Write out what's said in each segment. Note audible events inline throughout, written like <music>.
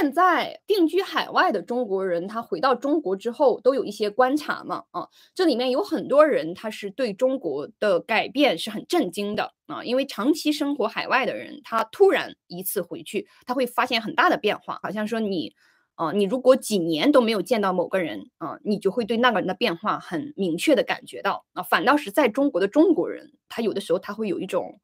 现在定居海外的中国人，他回到中国之后，都有一些观察嘛啊，这里面有很多人，他是对中国的改变是很震惊的啊，因为长期生活海外的人，他突然一次回去，他会发现很大的变化，好像说你，啊，你如果几年都没有见到某个人啊，你就会对那个人的变化很明确的感觉到啊，反倒是在中国的中国人，他有的时候他会有一种，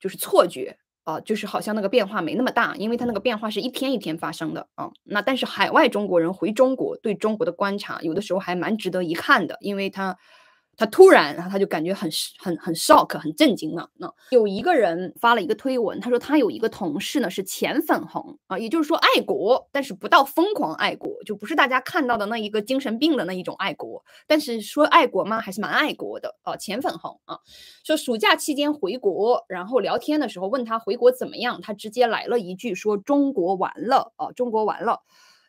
就是错觉。啊，就是好像那个变化没那么大，因为它那个变化是一天一天发生的啊。那但是海外中国人回中国对中国的观察，有的时候还蛮值得一看的，因为它。他突然，然后他就感觉很很很 shock，很震惊了。那有一个人发了一个推文，他说他有一个同事呢是浅粉红啊，也就是说爱国，但是不到疯狂爱国，就不是大家看到的那一个精神病的那一种爱国。但是说爱国嘛，还是蛮爱国的啊，浅粉红啊。说暑假期间回国，然后聊天的时候问他回国怎么样，他直接来了一句说中国完了啊，中国完了。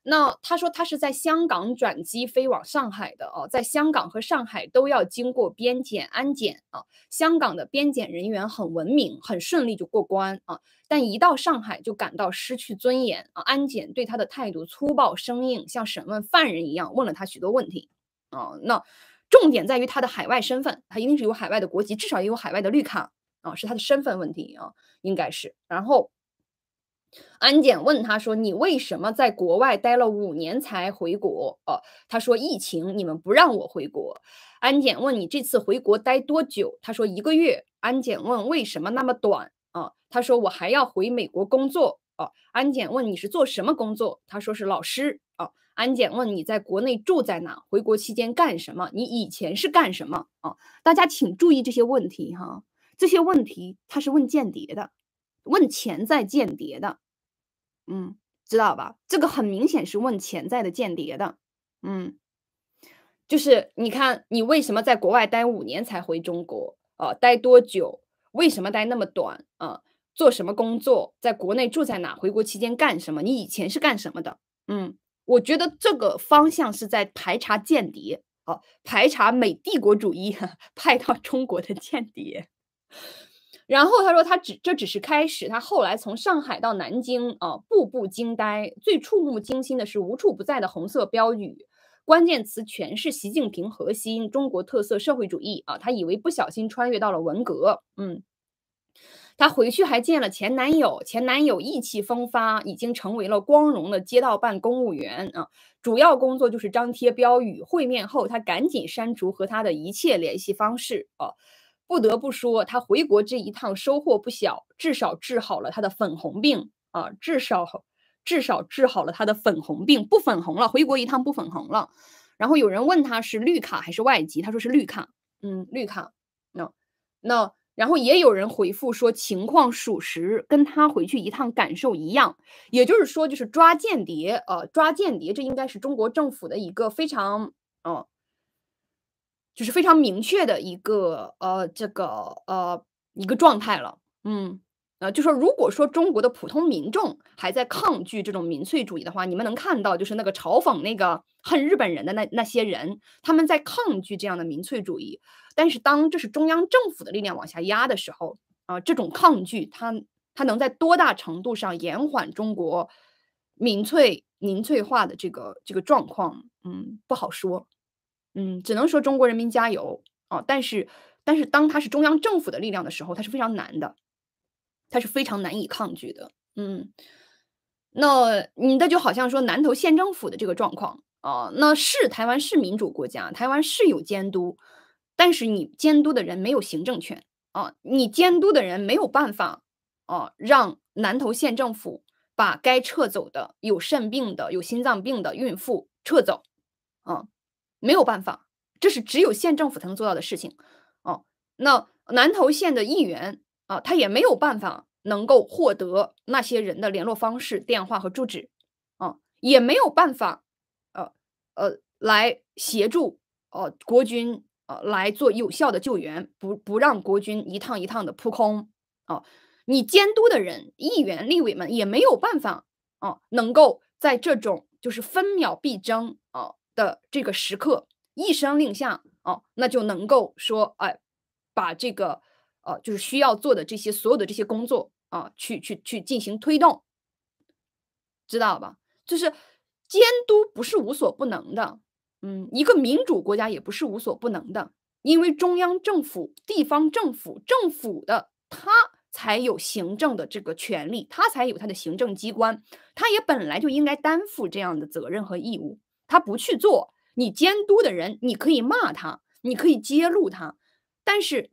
那他说他是在香港转机飞往上海的哦，在香港和上海都要经过边检安检啊。香港的边检人员很文明，很顺利就过关啊。但一到上海就感到失去尊严啊。安检对他的态度粗暴生硬，像审问犯人一样，问了他许多问题啊。那重点在于他的海外身份，他一定是有海外的国籍，至少也有海外的绿卡啊，是他的身份问题啊，应该是。然后。安检问他说：“你为什么在国外待了五年才回国？”哦，他说：“疫情，你们不让我回国。”安检问：“你这次回国待多久？”他说：“一个月。”安检问：“为什么那么短？”啊，他说：“我还要回美国工作。”哦，安检问：“你是做什么工作？”他说：“是老师。”哦，安检问：“你在国内住在哪？回国期间干什么？你以前是干什么？”哦，大家请注意这些问题哈，这些问题他是问间谍的，问潜在间谍的。嗯，知道吧？这个很明显是问潜在的间谍的。嗯，就是你看，你为什么在国外待五年才回中国？啊，待多久？为什么待那么短？啊，做什么工作？在国内住在哪？回国期间干什么？你以前是干什么的？嗯，我觉得这个方向是在排查间谍，哦，排查美帝国主义 <laughs> 派到中国的间谍。然后他说，他只这只是开始，他后来从上海到南京啊，步步惊呆。最触目惊心的是无处不在的红色标语，关键词全是习近平、核心、中国特色社会主义啊。他以为不小心穿越到了文革，嗯，他回去还见了前男友，前男友意气风发，已经成为了光荣的街道办公务员啊。主要工作就是张贴标语。会面后，他赶紧删除和他的一切联系方式啊。不得不说，他回国这一趟收获不小，至少治好了他的粉红病啊！至少，至少治好了他的粉红病，不粉红了。回国一趟不粉红了。然后有人问他是绿卡还是外籍，他说是绿卡。嗯，绿卡。那那，然后也有人回复说情况属实，跟他回去一趟感受一样。也就是说，就是抓间谍啊，抓间谍。这应该是中国政府的一个非常嗯。就是非常明确的一个呃这个呃一个状态了，嗯呃，就说如果说中国的普通民众还在抗拒这种民粹主义的话，你们能看到就是那个嘲讽那个恨日本人的那那些人，他们在抗拒这样的民粹主义。但是当这是中央政府的力量往下压的时候啊，这种抗拒它它能在多大程度上延缓中国民粹民粹化的这个这个状况，嗯，不好说。嗯，只能说中国人民加油啊！但是，但是当它是中央政府的力量的时候，它是非常难的，它是非常难以抗拒的。嗯，那你的就好像说南投县政府的这个状况啊，那是台湾是民主国家，台湾是有监督，但是你监督的人没有行政权啊，你监督的人没有办法啊，让南投县政府把该撤走的有肾病的、有心脏病的孕妇撤走啊。没有办法，这是只有县政府才能做到的事情，哦。那南投县的议员啊，他也没有办法能够获得那些人的联络方式、电话和住址，啊，也没有办法，呃呃，来协助哦国军呃来做有效的救援，不不让国军一趟一趟的扑空，啊，你监督的人、议员、立委们也没有办法，哦，能够在这种就是分秒必争，啊。的这个时刻，一声令下，哦，那就能够说，哎，把这个，呃，就是需要做的这些所有的这些工作，啊，去去去进行推动，知道吧？就是监督不是无所不能的，嗯，一个民主国家也不是无所不能的，因为中央政府、地方政府、政府的他才有行政的这个权利，他才有他的行政机关，他也本来就应该担负这样的责任和义务。他不去做，你监督的人，你可以骂他，你可以揭露他，但是，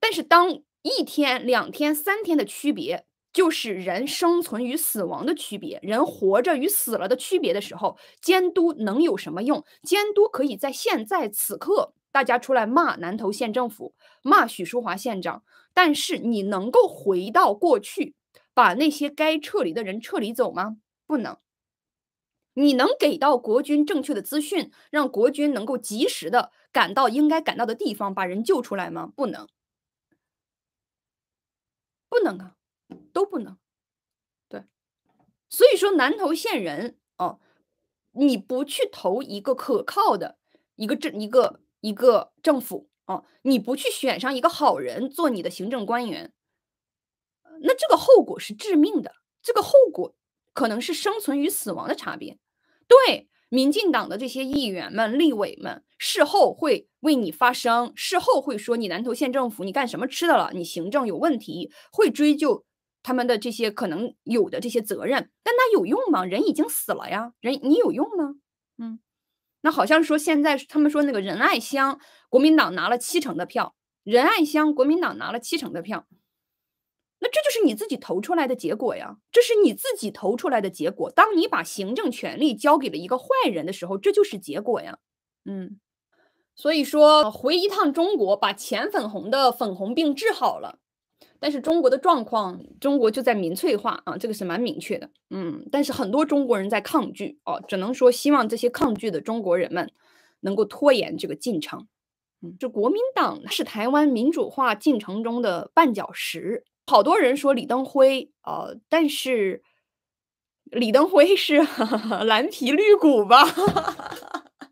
但是当一天、两天、三天的区别，就是人生存与死亡的区别，人活着与死了的区别的时候，监督能有什么用？监督可以在现在此刻，大家出来骂南头县政府，骂许淑华县长，但是你能够回到过去，把那些该撤离的人撤离走吗？不能。你能给到国军正确的资讯，让国军能够及时的赶到应该赶到的地方，把人救出来吗？不能，不能啊，都不能。对，所以说南投县人哦，你不去投一个可靠的一个政一个一个政府啊，你不去选上一个好人做你的行政官员，那这个后果是致命的，这个后果可能是生存与死亡的差别。对民进党的这些议员们、立委们，事后会为你发声，事后会说你南投县政府你干什么吃的了，你行政有问题，会追究他们的这些可能有的这些责任。但那有用吗？人已经死了呀，人你有用吗？嗯，那好像说现在他们说那个仁爱乡国民党拿了七成的票，仁爱乡国民党拿了七成的票。这就是你自己投出来的结果呀，这是你自己投出来的结果。当你把行政权力交给了一个坏人的时候，这就是结果呀。嗯，所以说回一趟中国，把浅粉红的粉红病治好了，但是中国的状况，中国就在民粹化啊，这个是蛮明确的。嗯，但是很多中国人在抗拒哦，只能说希望这些抗拒的中国人们能够拖延这个进程。嗯，这国民党是台湾民主化进程中的绊脚石。好多人说李登辉，呃，但是李登辉是 <laughs> 蓝皮绿骨吧？<laughs>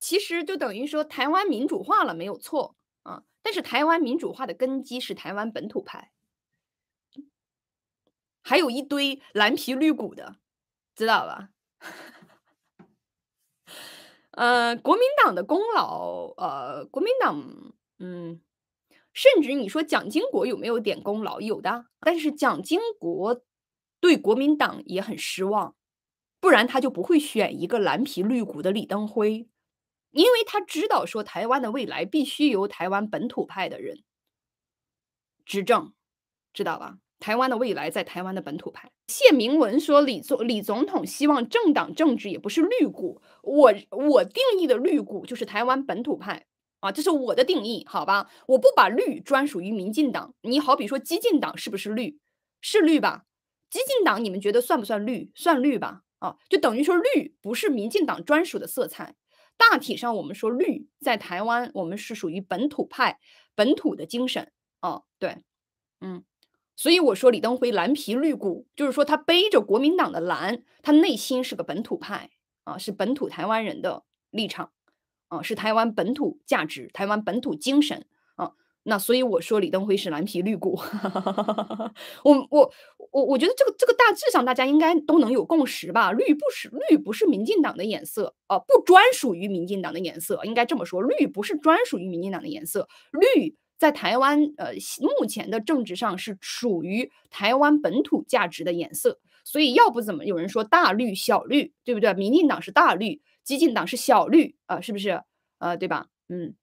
其实就等于说台湾民主化了没有错啊，但是台湾民主化的根基是台湾本土派，还有一堆蓝皮绿骨的，知道吧？<laughs> 呃，国民党的功劳，呃，国民党，嗯。甚至你说蒋经国有没有点功劳？有的，但是蒋经国对国民党也很失望，不然他就不会选一个蓝皮绿骨的李登辉，因为他知道说台湾的未来必须由台湾本土派的人执政，知道吧？台湾的未来在台湾的本土派。谢明文说李总李总统希望政党政治也不是绿谷，我我定义的绿谷就是台湾本土派。啊，这是我的定义，好吧？我不把绿专属于民进党。你好比说，激进党是不是绿？是绿吧？激进党你们觉得算不算绿？算绿吧？啊，就等于说绿不是民进党专属的色彩。大体上我们说绿在台湾，我们是属于本土派、本土的精神。哦，对，嗯，所以我说李登辉蓝皮绿骨，就是说他背着国民党的蓝，他内心是个本土派啊，是本土台湾人的立场。啊，是台湾本土价值，台湾本土精神啊。那所以我说李登辉是蓝皮绿股，<laughs> 我我我我觉得这个这个大致上大家应该都能有共识吧？绿不是绿不是民进党的颜色啊，不专属于民进党的颜色，应该这么说，绿不是专属于民进党的颜色。绿在台湾呃目前的政治上是属于台湾本土价值的颜色，所以要不怎么有人说大绿小绿，对不对？民进党是大绿。激进党是小绿啊，是不是呃，对吧？嗯，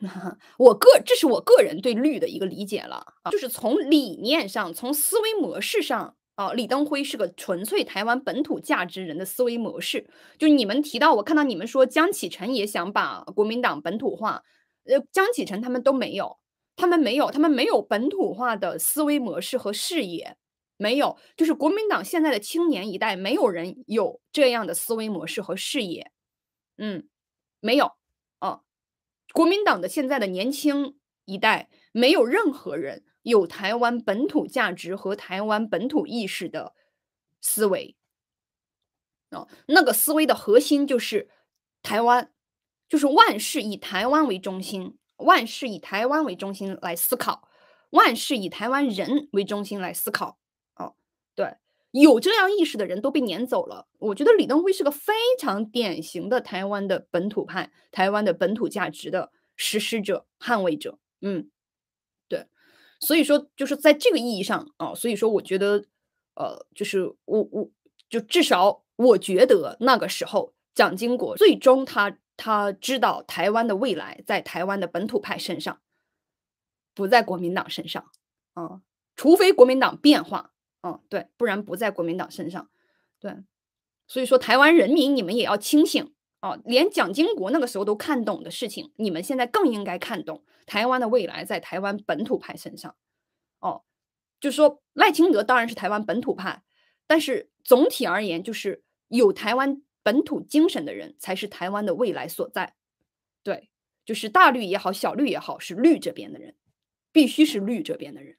<laughs> 我个这是我个人对绿的一个理解了，就是从理念上、从思维模式上啊，李登辉是个纯粹台湾本土价值人的思维模式。就你们提到，我看到你们说江启臣也想把国民党本土化，呃，江启臣他们都没有，他们没有，他们没有本土化的思维模式和视野。没有，就是国民党现在的青年一代，没有人有这样的思维模式和视野。嗯，没有。哦，国民党的现在的年轻一代，没有任何人有台湾本土价值和台湾本土意识的思维。啊，那个思维的核心就是台湾，就是万事以台湾为中心，万事以台湾为中心来思考，万事以台湾人为中心来思考。对，有这样意识的人都被撵走了。我觉得李登辉是个非常典型的台湾的本土派、台湾的本土价值的实施者、捍卫者。嗯，对。所以说，就是在这个意义上啊，所以说，我觉得，呃，就是我我，就至少我觉得那个时候，蒋经国最终他他知道台湾的未来在台湾的本土派身上，不在国民党身上啊，除非国民党变化。哦，对，不然不在国民党身上，对，所以说台湾人民，你们也要清醒哦，连蒋经国那个时候都看懂的事情，你们现在更应该看懂。台湾的未来在台湾本土派身上，哦，就是说赖清德当然是台湾本土派，但是总体而言，就是有台湾本土精神的人才是台湾的未来所在。对，就是大绿也好，小绿也好，是绿这边的人，必须是绿这边的人。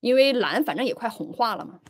因为蓝反正也快红化了嘛。